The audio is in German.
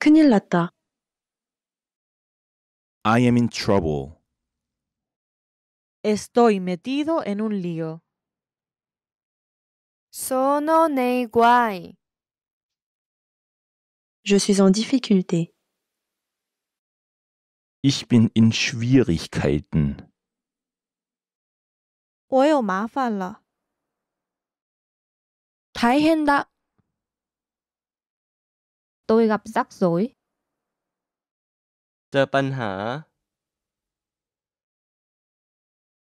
큰일 났다. I am in trouble. Estoy metido en un lío. Sono nei guai. Je suis en difficulté. Ich bin in Schwierigkeiten. 我有麻烦了。大変だ。tôi gặp rắc rối. เจอปัญหา